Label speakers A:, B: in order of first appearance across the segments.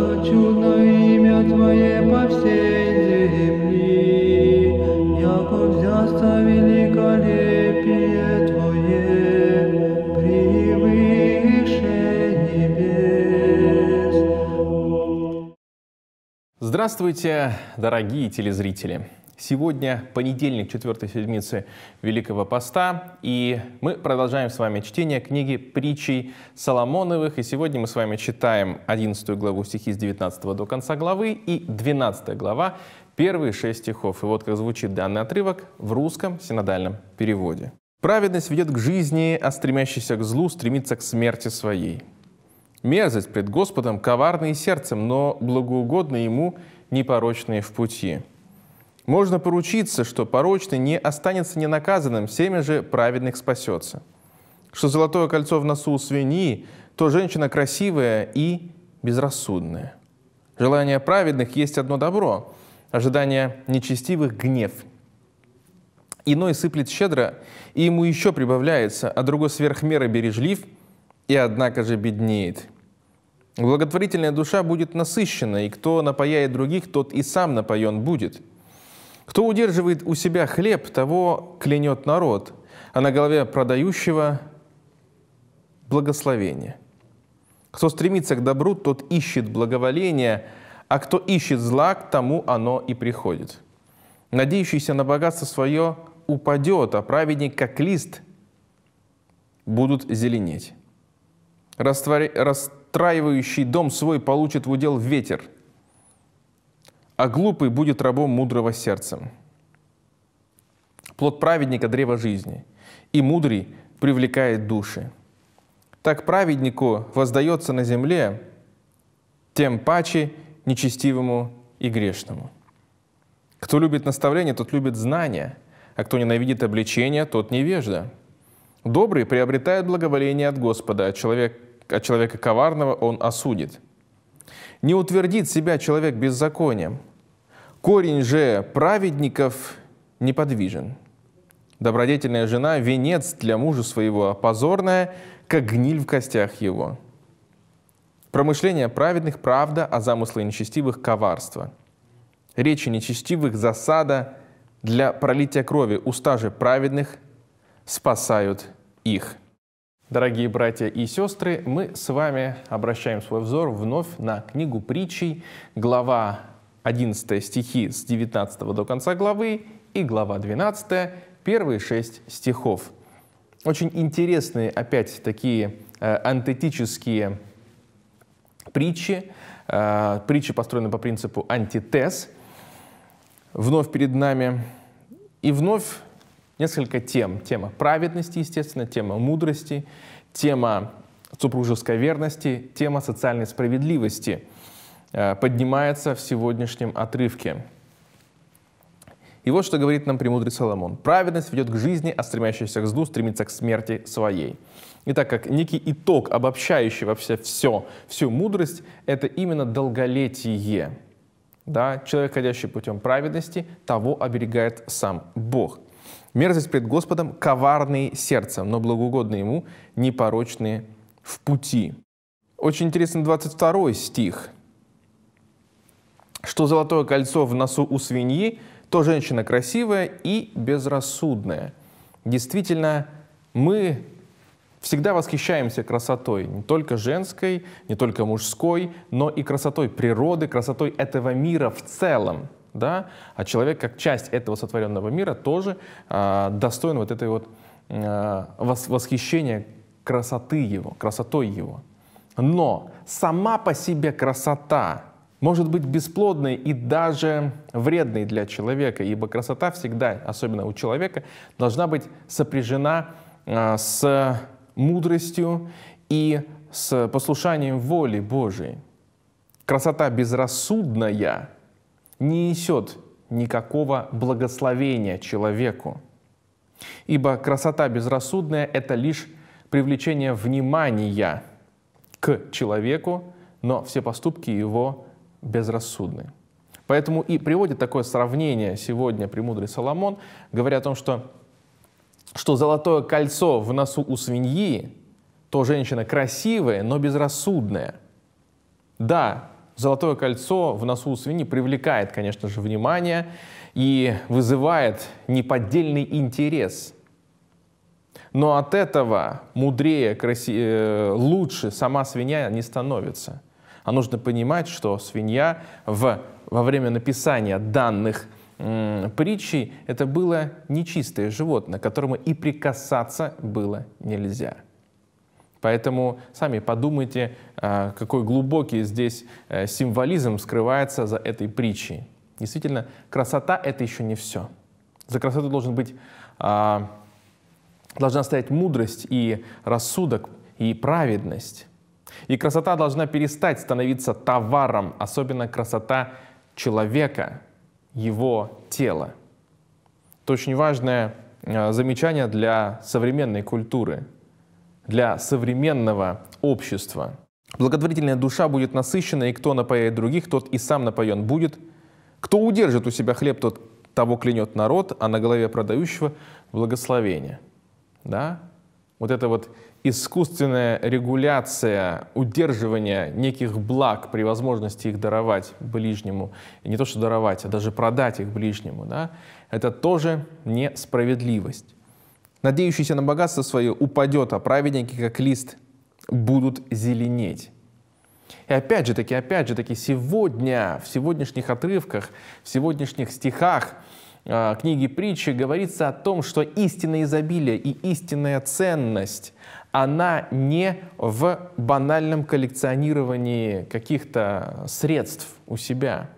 A: хочу на имя Твое по всей земли, яко взяста великолепие Твое, превыше небес. Здравствуйте, дорогие телезрители! Сегодня понедельник, 4 седмицы Великого Поста, и мы продолжаем с вами чтение книги «Притчей Соломоновых». И сегодня мы с вами читаем 11 главу стихи с 19 до конца главы и 12 глава, первые шесть стихов. И вот как звучит данный отрывок в русском синодальном переводе. «Праведность ведет к жизни, а стремящийся к злу стремится к смерти своей. Мерзость пред Господом коварные сердцем, но благоугодны Ему непорочные в пути». Можно поручиться, что порочный не останется ненаказанным, семя же праведных спасется. Что золотое кольцо в носу у свиньи, то женщина красивая и безрассудная. Желание праведных есть одно добро, ожидание нечестивых – гнев. Иной сыплет щедро, и ему еще прибавляется, а другой сверх бережлив, и однако же беднеет. Благотворительная душа будет насыщена, и кто напояет других, тот и сам напоен будет – кто удерживает у себя хлеб, того клянет народ, а на голове продающего – благословение. Кто стремится к добру, тот ищет благоволение, а кто ищет зла, к тому оно и приходит. Надеющийся на богатство свое упадет, а праведник, как лист, будут зеленеть. Раствор... Расстраивающий дом свой получит в удел ветер – а глупый будет рабом мудрого сердца. Плод праведника – древо жизни, и мудрый привлекает души. Так праведнику воздается на земле, тем паче нечестивому и грешному. Кто любит наставление, тот любит знания, а кто ненавидит обличение, тот невежда. Добрый приобретает благоволение от Господа, а человек, от а человека коварного он осудит. Не утвердит себя человек беззаконием – Корень же праведников неподвижен. Добродетельная жена – венец для мужа своего, а позорная – как гниль в костях его. Промышление праведных – правда, а замыслы нечестивых – коварство. Речи нечестивых – засада для пролития крови. Уста же праведных спасают их. Дорогие братья и сестры, мы с вами обращаем свой взор вновь на книгу притчей, глава 11 стихи с 19 до конца главы и глава 12, первые шесть стихов. Очень интересные опять такие э, антитические притчи. Э, притчи построены по принципу антитез. Вновь перед нами. И вновь несколько тем. Тема праведности, естественно, тема мудрости, тема супружеской верности, тема социальной справедливости – Э, поднимается в сегодняшнем отрывке. И вот что говорит нам премудрый Соломон. «Праведность ведет к жизни, а стремящийся к злу стремится к смерти своей». И так как некий итог, обобщающий вообще все, всю мудрость, это именно долголетие. Да? Человек, ходящий путем праведности, того оберегает сам Бог. Мерзость пред Господом – коварные сердцем, но благоугодные ему – непорочные в пути. Очень интересен 22 стих – что золотое кольцо в носу у свиньи, то женщина красивая и безрассудная. Действительно, мы всегда восхищаемся красотой, не только женской, не только мужской, но и красотой природы, красотой этого мира в целом. Да? А человек, как часть этого сотворенного мира, тоже э, достоин вот этой вот э, восхищения красоты его, красотой его. Но сама по себе красота может быть бесплодной и даже вредной для человека, ибо красота всегда, особенно у человека, должна быть сопряжена а, с мудростью и с послушанием воли Божией. Красота безрассудная не несет никакого благословения человеку, ибо красота безрассудная – это лишь привлечение внимания к человеку, но все поступки его безрассудны. Поэтому и приводит такое сравнение сегодня премудрый Соломон, говоря о том, что, что золотое кольцо в носу у свиньи, то женщина красивая, но безрассудная. Да, золотое кольцо в носу у свиньи привлекает, конечно же, внимание и вызывает неподдельный интерес. Но от этого мудрее, краси... Э, лучше сама свинья не становится – а нужно понимать, что свинья в, во время написания данных притчей это было нечистое животное, которому и прикасаться было нельзя. Поэтому сами подумайте, а, какой глубокий здесь э, символизм скрывается за этой притчей. Действительно, красота — это еще не все. За красотой должен быть, а, должна стоять мудрость и рассудок, и праведность. И красота должна перестать становиться товаром, особенно красота человека, его тела. Это очень важное э, замечание для современной культуры, для современного общества. Благотворительная душа будет насыщена, и кто напоет других, тот и сам напоен будет. Кто удержит у себя хлеб, тот того клянет народ, а на голове продающего благословение. Да? вот эта вот искусственная регуляция удерживания неких благ при возможности их даровать ближнему, и не то что даровать, а даже продать их ближнему, да, это тоже несправедливость. Надеющийся на богатство свое упадет, а праведники, как лист, будут зеленеть. И опять же таки, опять же таки, сегодня, в сегодняшних отрывках, в сегодняшних стихах – а, книги притчи говорится о том, что истинное изобилие и истинная ценность, она не в банальном коллекционировании каких-то средств у себя,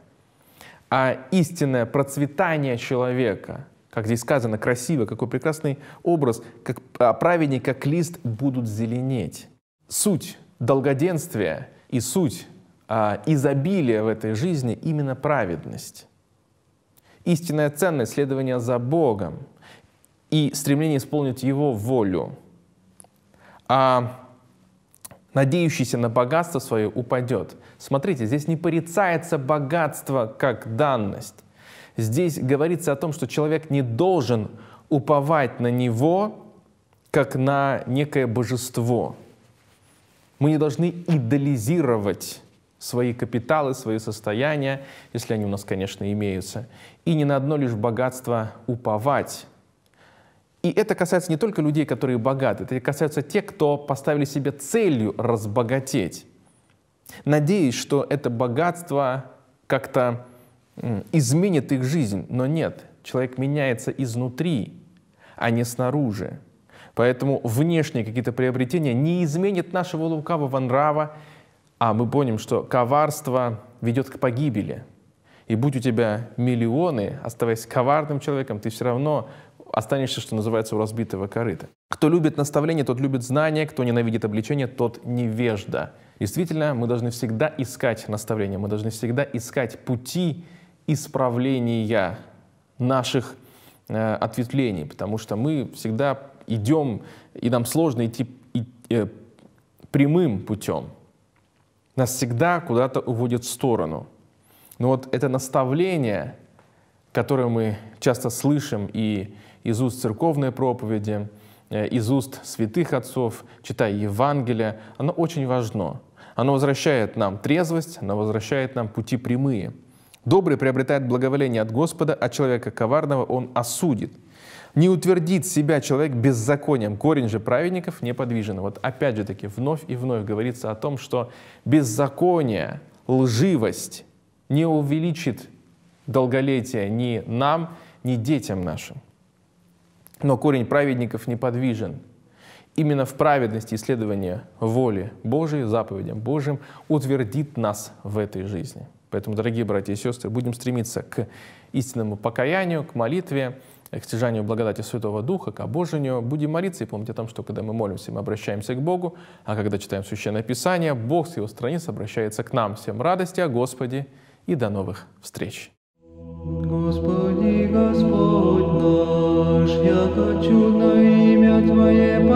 A: а истинное процветание человека, как здесь сказано, красиво, какой прекрасный образ, как а, праведней, как лист будут зеленеть. Суть долгоденствия и суть а, изобилия в этой жизни именно праведность. Истинная ценность следования за Богом и стремление исполнить Его волю. А надеющийся на богатство свое упадет. Смотрите, здесь не порицается богатство как данность. Здесь говорится о том, что человек не должен уповать на него, как на некое божество. Мы не должны идолизировать свои капиталы, свои состояния, если они у нас, конечно, имеются, и ни на одно лишь богатство уповать. И это касается не только людей, которые богаты, это касается тех, кто поставили себе целью разбогатеть. Надеясь, что это богатство как-то изменит их жизнь, но нет, человек меняется изнутри, а не снаружи. Поэтому внешние какие-то приобретения не изменят нашего лукавого нрава, а мы помним, что коварство ведет к погибели. И будь у тебя миллионы, оставаясь коварным человеком, ты все равно останешься, что называется, у разбитого корыта. Кто любит наставление, тот любит знание, кто ненавидит обличение, тот невежда. Действительно, мы должны всегда искать наставление, мы должны всегда искать пути исправления наших э, ответвлений, потому что мы всегда идем, и нам сложно идти и, э, прямым путем нас всегда куда-то уводит в сторону. Но вот это наставление, которое мы часто слышим и из уст церковной проповеди, э, из уст святых отцов, читая Евангелие, оно очень важно. Оно возвращает нам трезвость, оно возвращает нам пути прямые. Добрый приобретает благоволение от Господа, а человека коварного он осудит – не утвердит себя человек беззаконием. Корень же праведников неподвижен. Вот опять же таки, вновь и вновь говорится о том, что беззаконие, лживость не увеличит долголетие ни нам, ни детям нашим. Но корень праведников неподвижен. Именно в праведности исследования воли Божией, заповедям Божьим утвердит нас в этой жизни. Поэтому, дорогие братья и сестры, будем стремиться к истинному покаянию, к молитве, к стяжанию благодати Святого Духа, к обожению. Будем молиться и помните о том, что когда мы молимся, мы обращаемся к Богу, а когда читаем Священное Писание, Бог с его страниц обращается к нам. Всем радости о а Господе и до новых встреч! Господи, Господь наш, яко чудно имя Твое